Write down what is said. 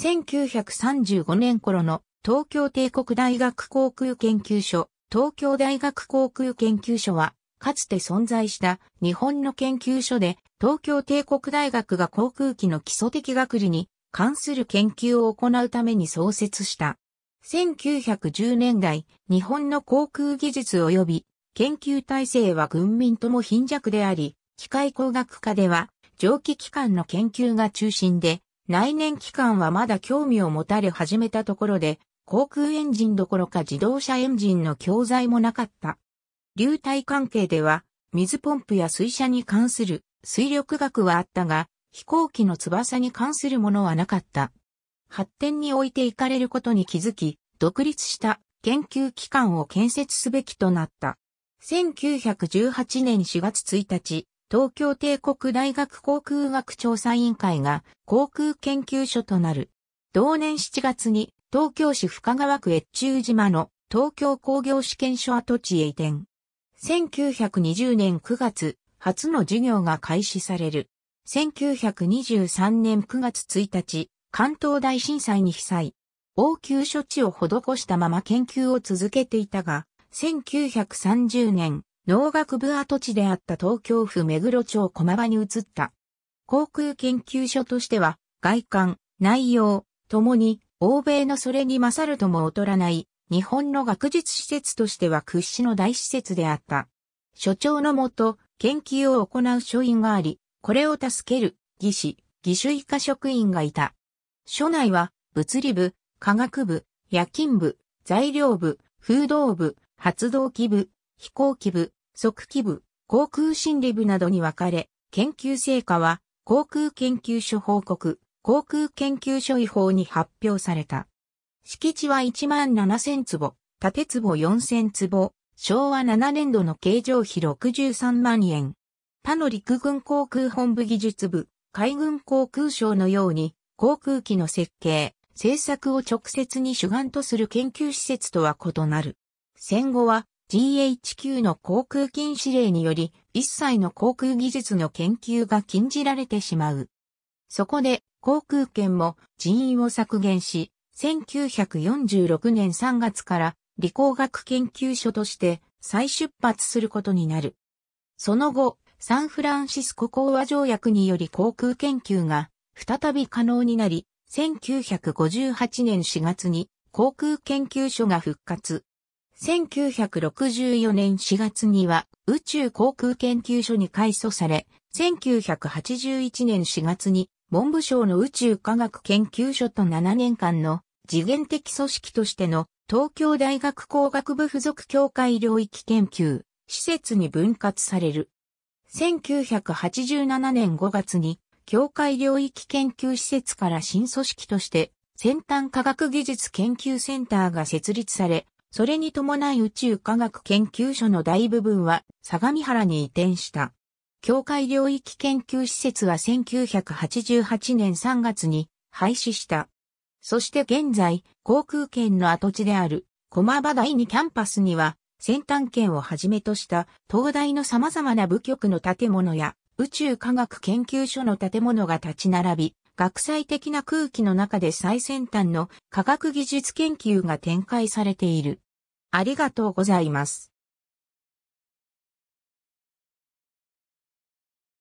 1935年頃の東京帝国大学航空研究所、東京大学航空研究所は、かつて存在した日本の研究所で、東京帝国大学が航空機の基礎的学理に関する研究を行うために創設した。1910年代、日本の航空技術及び研究体制は軍民とも貧弱であり、機械工学科では蒸気機関の研究が中心で、内燃機関はまだ興味を持たれ始めたところで、航空エンジンどころか自動車エンジンの教材もなかった。流体関係では、水ポンプや水車に関する水力学はあったが、飛行機の翼に関するものはなかった。発展に置いていかれることに気づき、独立した研究機関を建設すべきとなった。1918年4月1日、東京帝国大学航空学調査委員会が航空研究所となる。同年7月に東京市深川区越中島の東京工業試験所跡地へ移転。1920年9月、初の授業が開始される。1923年9月1日、関東大震災に被災。応急処置を施したまま研究を続けていたが、1930年、農学部跡地であった東京府目黒町駒場に移った。航空研究所としては、外観、内容、ともに、欧米のそれに勝るとも劣らない、日本の学術施設としては屈指の大施設であった。所長のもと、研究を行う所員があり、これを助ける、技師、技手医科職員がいた。所内は、物理部、科学部、夜勤部、材料部、風道部、発動機部、飛行機部、測器部、航空心理部などに分かれ、研究成果は、航空研究所報告、航空研究所違法に発表された。敷地は1万7000坪、建坪4000坪、昭和7年度の経常費63万円。他の陸軍航空本部技術部、海軍航空省のように、航空機の設計、制作を直接に主眼とする研究施設とは異なる。戦後は GHQ の航空禁止令により、一切の航空技術の研究が禁じられてしまう。そこで、航空券も人員を削減し、1946年3月から理工学研究所として再出発することになる。その後、サンフランシスコ講和条約により航空研究が再び可能になり、1958年4月に航空研究所が復活。1964年4月には宇宙航空研究所に改祖され、1981年4月に文部省の宇宙科学研究所と7年間の次元的組織としての東京大学工学部附属協会領域研究施設に分割される。1987年5月に協会領域研究施設から新組織として先端科学技術研究センターが設立され、それに伴い宇宙科学研究所の大部分は相模原に移転した。境界領域研究施設は1988年3月に廃止した。そして現在、航空圏の跡地である駒場第2キャンパスには、先端圏をはじめとした東大の様々な部局の建物や宇宙科学研究所の建物が立ち並び、学際的な空気の中で最先端の科学技術研究が展開されている。ありがとうございます。